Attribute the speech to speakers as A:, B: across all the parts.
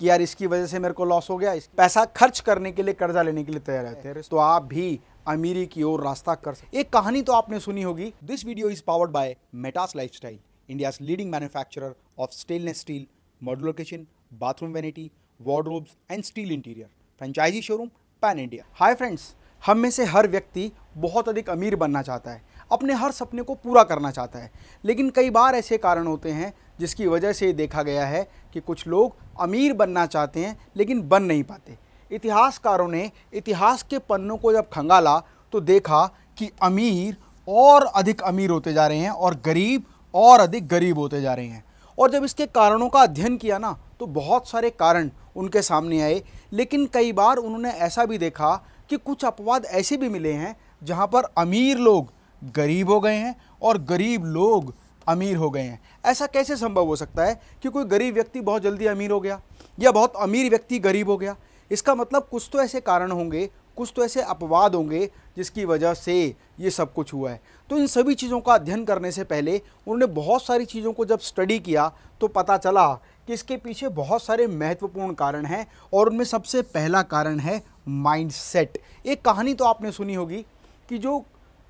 A: कि यार इसकी वजह से मेरे को लॉस हो गया पैसा खर्च करने के लिए कर्जा लेने के लिए तैयार रहते हैं तो आप भी अमीरी की ओर रास्ता कर सकते एक कहानी तो आपने सुनी होगी this video is powered by Metas lifestyle India leading manufacture of stainless steel modular kitchen bathroom vanity wardrobes and steel interior franchisee showroom pan India hi friends हम में से हर व्यक्ति बहुत अधिक अमीर बनना चाहता है अपने हर सपने को पूरा करना चाहता है लेकिन कई बार ऐसे कारण होते हैं जिसकी वजह से देखा गया है कि कुछ लोग अमीर बनना चाहते हैं लेकिन बन नहीं पाते इतिहासकारों ने इतिहास के पन्नों को जब खंगाला तो देखा कि अमीर और अधिक अमीर होते जा रहे हैं और गरीब और अधिक गरीब होते जा रहे हैं और जब इसके कारणों का अध्ययन किया ना तो बहुत सारे कारण उनके सामने आए लेकिन कई बार उन्होंने ऐसा भी देखा कि कुछ अपवाद ऐसे भी मिले हैं जहाँ पर अमीर लोग गरीब हो गए हैं और गरीब लोग अमीर हो गए हैं ऐसा कैसे संभव हो सकता है कि कोई गरीब व्यक्ति बहुत जल्दी अमीर हो गया या बहुत अमीर व्यक्ति गरीब हो गया इसका मतलब कुछ तो ऐसे कारण होंगे कुछ तो ऐसे अपवाद होंगे जिसकी वजह से ये सब कुछ हुआ है तो इन सभी चीज़ों का अध्ययन करने से पहले उन्होंने बहुत सारी चीज़ों को जब स्टडी किया तो पता चला कि इसके पीछे बहुत सारे महत्वपूर्ण कारण हैं और उनमें सबसे पहला कारण है माइंडसेट एक कहानी तो आपने सुनी होगी कि जो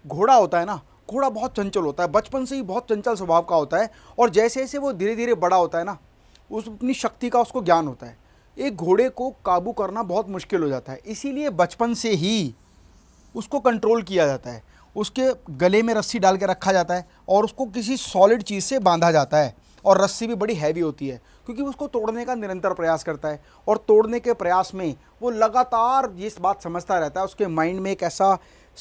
A: घोड़ा होता है ना घोड़ा बहुत चंचल होता है बचपन से ही बहुत चंचल स्वभाव का होता है और जैसे जैसे वो धीरे धीरे बड़ा होता है ना उस अपनी शक्ति का उसको ज्ञान होता है एक घोड़े को काबू करना बहुत मुश्किल हो जाता है इसीलिए बचपन से ही उसको कंट्रोल किया जाता है उसके गले में रस्सी डाल के रखा जाता है और उसको किसी सॉलिड चीज़ से बांधा जाता है और रस्सी भी बड़ी हैवी होती है क्योंकि उसको तोड़ने का निरंतर प्रयास करता है और तोड़ने के प्रयास में वो लगातार ये बात समझता रहता है उसके माइंड में एक ऐसा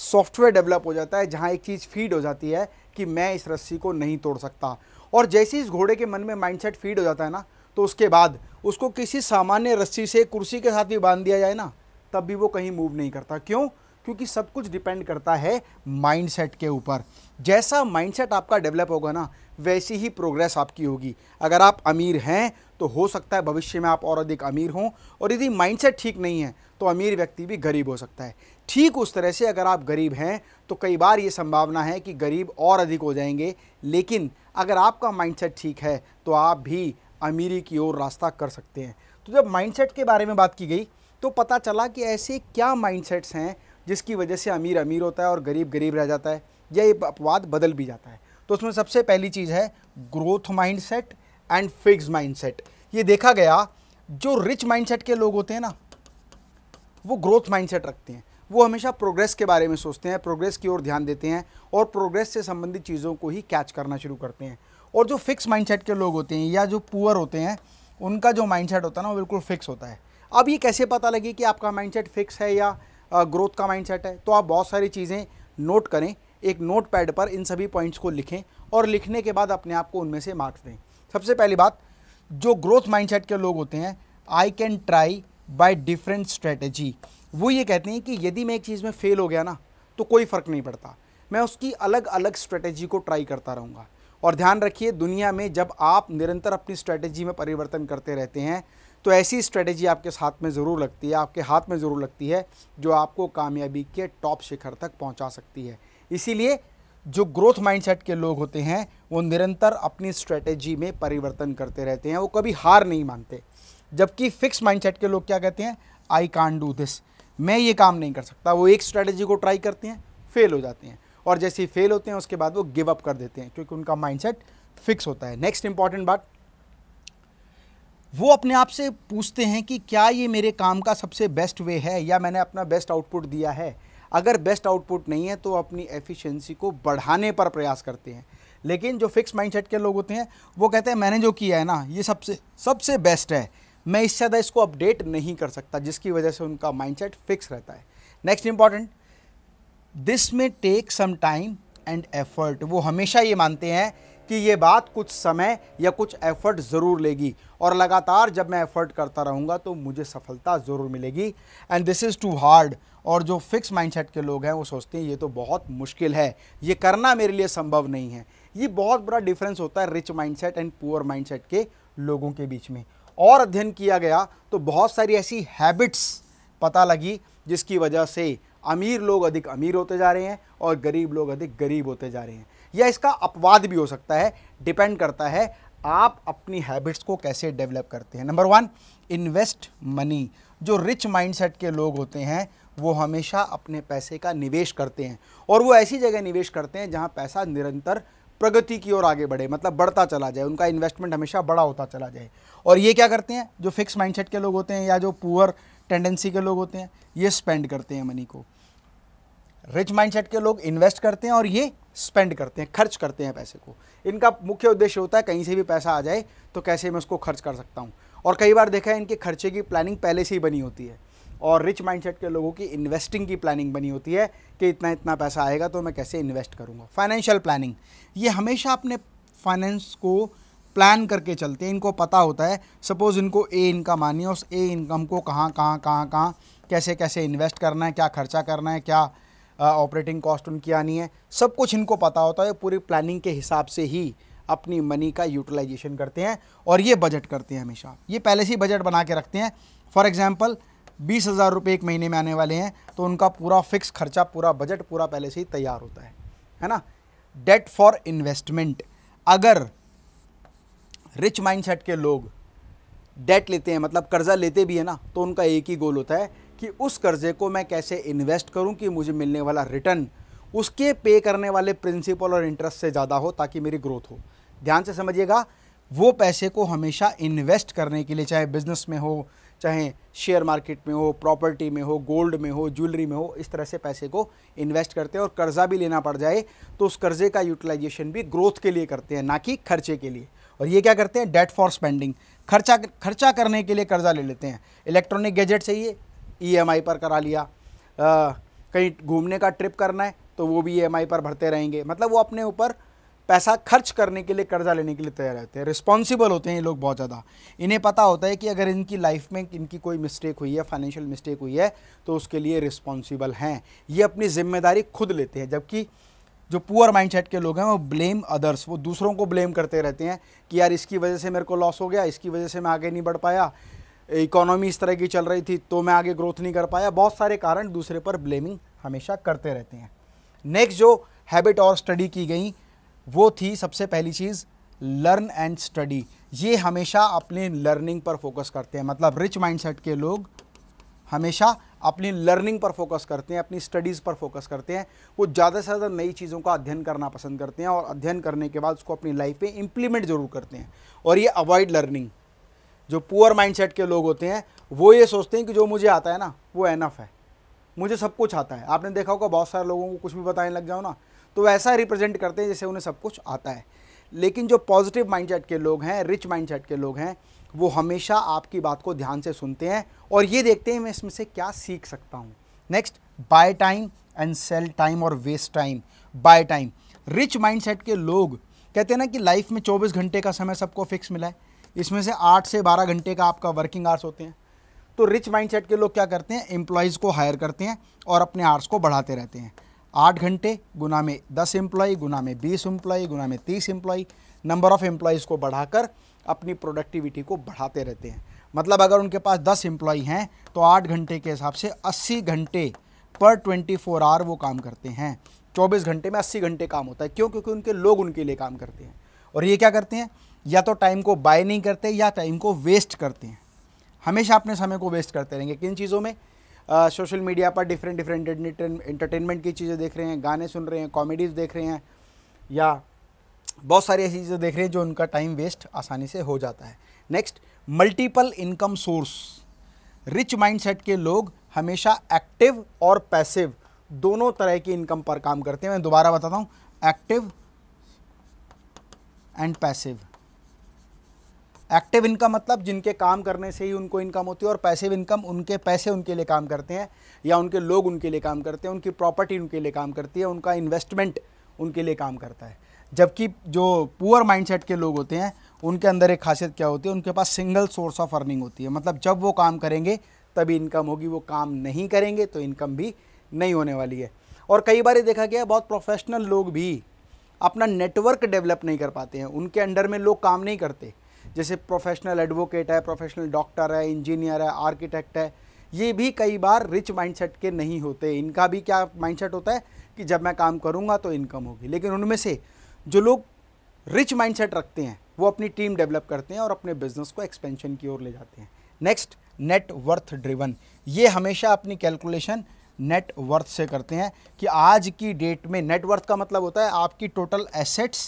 A: सॉफ्टवेयर डेवलप हो जाता है जहाँ एक चीज़ फीड हो जाती है कि मैं इस रस्सी को नहीं तोड़ सकता और जैसे इस घोड़े के मन में माइंडसेट फीड हो जाता है ना तो उसके बाद उसको किसी सामान्य रस्सी से कुर्सी के साथ भी बांध दिया जाए ना तब भी वो कहीं मूव नहीं करता क्यों क्योंकि सब कुछ डिपेंड करता है माइंडसेट के ऊपर जैसा माइंडसेट आपका डेवलप होगा ना वैसी ही प्रोग्रेस आपकी होगी अगर आप अमीर हैं तो हो सकता है भविष्य में आप और अधिक अमीर हों और यदि माइंडसेट ठीक नहीं है तो अमीर व्यक्ति भी गरीब हो सकता है ठीक उस तरह से अगर आप गरीब हैं तो कई बार ये संभावना है कि गरीब और अधिक हो जाएंगे लेकिन अगर आपका माइंडसेट ठीक है तो आप भी अमीरी की ओर रास्ता कर सकते हैं तो जब माइंडसेट के बारे में बात की गई तो पता चला कि ऐसे क्या माइंडसेट्स हैं जिसकी वजह से अमीर अमीर होता है और गरीब गरीब रह जाता है या ये अपवाद बदल भी जाता है तो उसमें सबसे पहली चीज़ है growth mindset and fix mindset ये देखा गया जो रिच माइंडसेट के लोग होते हैं ना वो ग्रोथ माइंडसेट रखते हैं वो हमेशा प्रोग्रेस के बारे में सोचते हैं प्रोग्रेस की ओर ध्यान देते हैं और प्रोग्रेस से संबंधित चीज़ों को ही कैच करना शुरू करते हैं और जो फिक्स माइंडसेट के लोग होते हैं या जो पुअर होते हैं उनका जो माइंडसेट होता है ना वो बिल्कुल फिक्स होता है अब ये कैसे पता लगे कि आपका माइंडसेट फिक्स है या ग्रोथ का माइंडसेट है तो आप बहुत सारी चीज़ें नोट करें एक नोट पैड पर इन सभी पॉइंट्स को लिखें और लिखने के बाद अपने आप को उनमें से मार्क्स दें सबसे पहली बात जो ग्रोथ माइंडसेट के लोग होते हैं I can try by different strategy वो ये कहते हैं कि यदि मैं एक चीज़ में फेल हो गया ना तो कोई फ़र्क नहीं पड़ता मैं उसकी अलग अलग स्ट्रेटजी को ट्राई करता रहूँगा और ध्यान रखिए दुनिया में जब आप निरंतर अपनी स्ट्रेटजी में परिवर्तन करते रहते हैं तो ऐसी स्ट्रेटेजी आपके साथ में ज़रूर लगती है आपके हाथ में ज़रूर लगती है जो आपको कामयाबी के टॉप शिखर तक पहुंचा सकती है इसीलिए जो ग्रोथ माइंडसेट के लोग होते हैं वो निरंतर अपनी स्ट्रेटजी में परिवर्तन करते रहते हैं वो कभी हार नहीं मानते जबकि फिक्स माइंडसेट के लोग क्या कहते हैं आई कान डू दिस मैं ये काम नहीं कर सकता वो एक स्ट्रेटजी को ट्राई करते हैं फेल हो जाते हैं और जैसे ही फेल होते हैं उसके बाद वो गिव अप कर देते हैं क्योंकि उनका माइंडसेट फिक्स होता है नेक्स्ट इंपॉर्टेंट बात वो अपने आप से पूछते हैं कि क्या ये मेरे काम का सबसे बेस्ट वे है या मैंने अपना बेस्ट आउटपुट दिया है अगर बेस्ट आउटपुट नहीं है तो अपनी एफिशिएंसी को बढ़ाने पर प्रयास करते हैं लेकिन जो फिक्स माइंडसेट के लोग होते हैं वो कहते हैं मैंने जो किया है ना ये सबसे सबसे बेस्ट है मैं इससे ज़्यादा इसको अपडेट नहीं कर सकता जिसकी वजह से उनका माइंड फिक्स रहता है नेक्स्ट इंपॉर्टेंट दिस में take some time and effort वो हमेशा ये मानते हैं कि ये बात कुछ समय या कुछ एफर्ट ज़रूर लेगी और लगातार जब मैं एफर्ट करता रहूँगा तो मुझे सफलता ज़रूर मिलेगी and this is too hard और जो फिक्स माइंडसेट के लोग हैं वो सोचते हैं ये तो बहुत मुश्किल है ये करना मेरे लिए संभव नहीं है ये बहुत बड़ा डिफरेंस होता है rich mindset and poor mindset के लोगों के बीच में और अध्ययन किया गया तो बहुत सारी ऐसी हैबिट्स पता लगी जिसकी वजह से अमीर लोग अधिक अमीर होते जा रहे हैं और गरीब लोग अधिक गरीब होते जा रहे हैं या इसका अपवाद भी हो सकता है डिपेंड करता है आप अपनी हैबिट्स को कैसे डेवलप करते हैं नंबर वन इन्वेस्ट मनी जो रिच माइंडसेट के लोग होते हैं वो हमेशा अपने पैसे का निवेश करते हैं और वो ऐसी जगह निवेश करते हैं जहाँ पैसा निरंतर प्रगति की ओर आगे बढ़े मतलब बढ़ता चला जाए उनका इन्वेस्टमेंट हमेशा बड़ा होता चला जाए और ये क्या करते हैं जो फिक्स माइंडसेट के लोग होते हैं या जो पुअर टेंडेंसी के लोग होते हैं ये स्पेंड करते हैं मनी को रिच माइंडसेट के लोग इन्वेस्ट करते हैं और ये स्पेंड करते हैं खर्च करते हैं पैसे को इनका मुख्य उद्देश्य होता है कहीं से भी पैसा आ जाए तो कैसे मैं उसको खर्च कर सकता हूँ और कई बार देखा है इनके खर्चे की प्लानिंग पहले से ही बनी होती है और रिच माइंडसेट के लोगों की इन्वेस्टिंग की प्लानिंग बनी होती है कि इतना इतना पैसा आएगा तो मैं कैसे इन्वेस्ट करूँगा फाइनेंशियल प्लानिंग ये हमेशा अपने फाइनेंस को प्लान करके चलते हैं इनको पता होता है सपोज़ इनको ए इनकम आनी है उस ए इनकम को कहाँ कहाँ कहाँ कहाँ कैसे कैसे इन्वेस्ट करना है क्या खर्चा करना है क्या ऑपरेटिंग कॉस्ट उनकी आनी है सब कुछ इनको पता होता है पूरी प्लानिंग के हिसाब से ही अपनी मनी का यूटिलाइजेशन करते हैं और ये बजट करते हैं हमेशा ये पहले से ही बजट बना के रखते हैं फॉर एग्ज़ाम्पल बीस हज़ार रुपये एक महीने में आने वाले हैं तो उनका पूरा फिक्स खर्चा पूरा बजट पूरा पहले से ही तैयार होता है है ना डेट फॉर इन्वेस्टमेंट अगर रिच माइंड के लोग डेट लेते हैं मतलब कर्जा लेते भी है ना तो उनका एक ही गोल होता है कि उस कर्जे को मैं कैसे इन्वेस्ट करूं कि मुझे मिलने वाला रिटर्न उसके पे करने वाले प्रिंसिपल और इंटरेस्ट से ज़्यादा हो ताकि मेरी ग्रोथ हो ध्यान से समझिएगा वो पैसे को हमेशा इन्वेस्ट करने के लिए चाहे बिजनेस में हो चाहे शेयर मार्केट में हो प्रॉपर्टी में हो गोल्ड में हो ज्वेलरी में हो इस तरह से पैसे को इन्वेस्ट करते हैं और कर्ज़ा भी लेना पड़ जाए तो उस कर्ज़े का यूटिलाइजेशन भी ग्रोथ के लिए करते हैं ना कि खर्चे के लिए और ये क्या करते हैं डेट फॉर स्पेंडिंग खर्चा खर्चा करने के लिए कर्ज़ा ले लेते हैं इलेक्ट्रॉनिक गैजेट चाहिए ई e पर करा लिया आ, कहीं घूमने का ट्रिप करना है तो वो भी ई e पर भरते रहेंगे मतलब वो अपने ऊपर पैसा खर्च करने के लिए कर्जा लेने के लिए तैयार रहते हैं रिस्पॉन्सिबल होते हैं ये लोग बहुत ज़्यादा इन्हें पता होता है कि अगर इनकी लाइफ में इनकी कोई मिस्टेक हुई है फाइनेंशियल मिस्टेक हुई है तो उसके लिए रिस्पॉन्सिबल हैं ये अपनी जिम्मेदारी खुद लेते हैं जबकि जो पुअर माइंडसेट के लोग हैं वो ब्लेम अदर्स वो दूसरों को ब्लेम करते रहते हैं कि यार इसकी वजह से मेरे को लॉस हो गया इसकी वजह से मैं आगे नहीं बढ़ पाया इकोनॉमी इस तरह की चल रही थी तो मैं आगे ग्रोथ नहीं कर पाया बहुत सारे कारण दूसरे पर ब्लेमिंग हमेशा करते रहते हैं नेक्स्ट जो हैबिट और स्टडी की गई वो थी सबसे पहली चीज़ लर्न एंड स्टडी ये हमेशा अपने लर्निंग पर फोकस करते हैं मतलब रिच माइंडसेट के लोग हमेशा अपनी लर्निंग पर फोकस करते हैं अपनी स्टडीज़ पर फोकस करते हैं वो ज़्यादा से ज़्यादा नई चीज़ों का अध्ययन करना पसंद करते हैं और अध्ययन करने के बाद उसको अपनी लाइफ में इम्प्लीमेंट जरूर करते हैं और ये अवॉइड लर्निंग जो पुअर माइंडसेट के लोग होते हैं वो ये सोचते हैं कि जो मुझे आता है ना वो एनफ है मुझे सब कुछ आता है आपने देखा होगा बहुत सारे लोगों को कुछ भी बताने लग जाओ ना तो ऐसा रिप्रेजेंट करते हैं जैसे उन्हें सब कुछ आता है लेकिन जो पॉजिटिव माइंडसेट के लोग हैं रिच माइंडसेट के लोग हैं वो हमेशा आपकी बात को ध्यान से सुनते हैं और ये देखते हैं मैं इसमें से क्या सीख सकता हूँ next buy time and sell time और waste time buy time rich mindset के लोग कहते हैं ना कि लाइफ में 24 घंटे का समय सबको फिक्स मिला है इसमें से आठ से बारह घंटे का आपका वर्किंग आवर्स होते हैं तो रिच माइंड के लोग क्या करते हैं एम्प्लॉयज़ को हायर करते हैं और अपने आर्स को बढ़ाते रहते हैं आठ घंटे गुना में दस एम्प्लॉय गुना में बीस एम्प्लॉय गुना में तीस एम्प्लॉय नंबर ऑफ़ एम्प्लॉयज़ को बढ़ाकर अपनी प्रोडक्टिविटी को बढ़ाते रहते हैं मतलब अगर उनके पास दस एम्प्लॉय हैं तो आठ घंटे के हिसाब से अस्सी घंटे पर ट्वेंटी फोर आवर वो काम करते हैं चौबीस घंटे में अस्सी घंटे काम होता है क्यों क्योंकि उनके लोग उनके लिए काम करते हैं और ये क्या करते हैं या तो टाइम को बाय नहीं करते या टाइम को वेस्ट करते हैं हमेशा अपने समय को वेस्ट करते रहेंगे किन चीज़ों में सोशल मीडिया पर डिफरेंट डिफरेंट इंटरटेनमेंट की चीज़ें देख रहे हैं गाने सुन रहे हैं कॉमेडीज़ देख रहे हैं या बहुत सारी ऐसी चीज़ें देख रहे हैं जो उनका टाइम वेस्ट आसानी से हो जाता है next multiple income source rich mind के लोग हमेशा एक्टिव और पैसिव दोनों तरह की इनकम पर काम करते हैं मैं दोबारा बताता हूँ active and passive active income मतलब जिनके काम करने से ही उनको इनकम होती है और पैसिव इनकम उनके पैसे उनके लिए काम करते हैं या उनके लोग उनके लिए काम करते हैं उनकी प्रॉपर्टी उनके लिए काम करती है उनका इन्वेस्टमेंट उनके लिए काम करता है जबकि जो पुअर माइंडसेट के लोग होते हैं उनके अंदर एक खासियत क्या होती है उनके पास सिंगल सोर्स ऑफ अर्निंग होती है मतलब जब वो काम करेंगे तभी इनकम होगी वो काम नहीं करेंगे तो इनकम भी नहीं होने वाली है और कई बार ये देखा गया बहुत प्रोफेशनल लोग भी अपना नेटवर्क डेवलप नहीं कर पाते हैं उनके अंडर में लोग काम नहीं करते जैसे प्रोफेशनल एडवोकेट है प्रोफेशनल डॉक्टर है इंजीनियर है आर्किटेक्ट है ये भी कई बार रिच माइंडसेट के नहीं होते इनका भी क्या माइंडसेट होता है कि जब मैं काम करूँगा तो इनकम होगी लेकिन उनमें से जो लोग रिच माइंडसेट रखते हैं वो अपनी टीम डेवलप करते हैं और अपने बिजनेस को एक्सपेंशन की ओर ले जाते हैं नेक्स्ट नेट वर्थ ड्रिवन ये हमेशा अपनी कैलकुलेशन नेट वर्थ से करते हैं कि आज की डेट में नेट वर्थ का मतलब होता है आपकी टोटल एसेट्स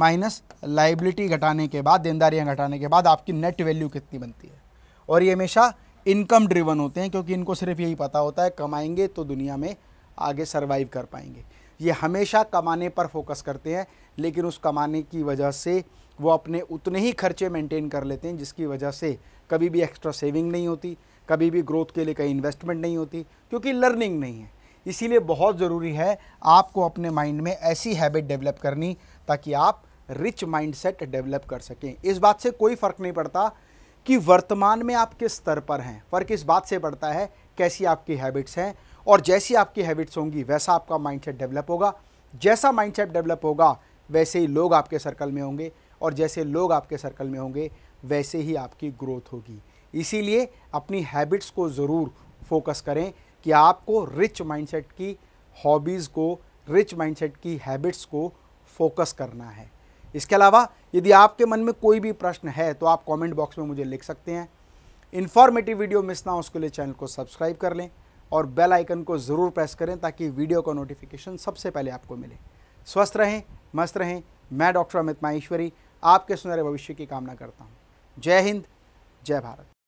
A: माइनस लाइबिलिटी घटाने के बाद देनदारियाँ घटाने के बाद आपकी नेट वैल्यू कितनी बनती है और ये हमेशा इनकम ड्रिवन होते हैं क्योंकि इनको सिर्फ यही पता होता है कमाएंगे तो दुनिया में आगे सर्वाइव कर पाएंगे ये हमेशा कमाने पर फोकस करते हैं लेकिन उस कमाने की वजह से वो अपने उतने ही खर्चे मेंटेन कर लेते हैं जिसकी वजह से कभी भी एक्स्ट्रा सेविंग नहीं होती कभी भी ग्रोथ के लिए कहीं इन्वेस्टमेंट नहीं होती क्योंकि लर्निंग नहीं है इसीलिए बहुत ज़रूरी है आपको अपने माइंड में ऐसी हैबिट डेवलप करनी ताकि आप रिच माइंडसेट डेवलप कर सकें इस बात से कोई फ़र्क नहीं पड़ता कि वर्तमान में आप किस स्तर पर हैं फ़र्क इस बात से पड़ता है कैसी आपकी हैबिट्स हैं और जैसी आपकी हैबिट्स होंगी वैसा आपका माइंडसेट डेवलप होगा जैसा माइंडसेट डेवलप होगा वैसे ही लोग आपके सर्कल में होंगे और जैसे लोग आपके सर्कल में होंगे वैसे ही आपकी ग्रोथ होगी इसीलिए अपनी हैबिट्स को ज़रूर फोकस करें कि आपको रिच माइंडसेट की हॉबीज़ को रिच माइंडसेट की हैबिट्स को फोकस करना है इसके अलावा यदि आपके मन में कोई भी प्रश्न है तो आप कमेंट बॉक्स में मुझे लिख सकते हैं इन्फॉर्मेटिव वीडियो मिस ना हो उसके लिए चैनल को सब्सक्राइब कर लें और बेल आइकन को ज़रूर प्रेस करें ताकि वीडियो का नोटिफिकेशन सबसे पहले आपको मिले स्वस्थ रहें मस्त रहें मैं डॉक्टर अमित माहेश्वरी आपके सुनहरे भविष्य की कामना करता हूँ जय हिंद जय भारत